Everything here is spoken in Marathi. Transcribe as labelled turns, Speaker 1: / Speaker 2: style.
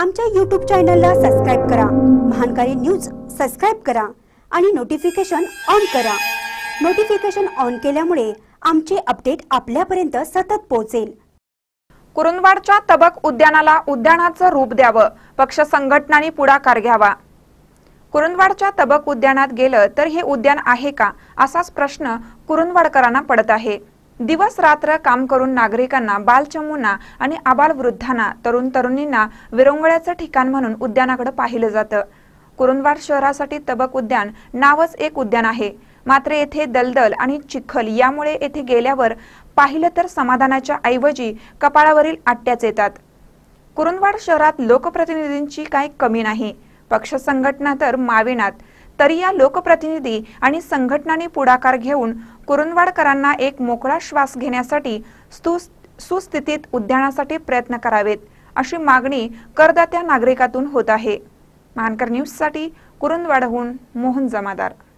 Speaker 1: आमच्या यूट्यूब चॅनलला सबस्क्राईब करा महानकारी न्यूज सबस्क्राईब करा आणि नोटिफिकेशन ऑन करा नोटिफिकेशन ऑन केल्यामुळे आमचे अपडेट
Speaker 2: आपल्यापर्यंत सतत पोहोचेल कुरुंदवाडच्या तबक उद्यानाला उद्यानाचं रूप द्यावं पक्ष संघटनांनी पुढाकार घ्यावा कुरुंदवाडच्या तबक उद्यानात गेलं तर हे उद्यान आहे का असाच प्रश्न कुरुंदवाडकरांना पडत आहे दिवस रात्र काम करून नागरिकांना बालचमुना आणि आबाल वृद्धांना तरुण तरुणींना विरंगुळ्याचं ठिकाण म्हणून उद्यानाकडे पाहिलं जातं कुरुंदवाड शहरासाठी तबक उद्यान नावच एक उद्यान आहे मात्र येथे दलदल आणि चिखल यामुळे येथे गेल्यावर पाहिलं तर समाधानाच्या ऐवजी कपाळावरील आट्याच येतात कुरुंदवाड शहरात लोकप्रतिनिधींची काही कमी नाही पक्ष संघटना तर माविनात तरी या लोकप्रतिनिधी आणि संघटनांनी पुढाकार घेऊन कुरुंदवाडकरांना एक मोकळा श्वास घेण्यासाठी सुस्थितीत उद्यानासाठी प्रयत्न करावेत अशी मागणी करदात्या नागरिकातून होत आहे मानकर न्यूजसाठी कुरुंदवाडहून मोहन जमादार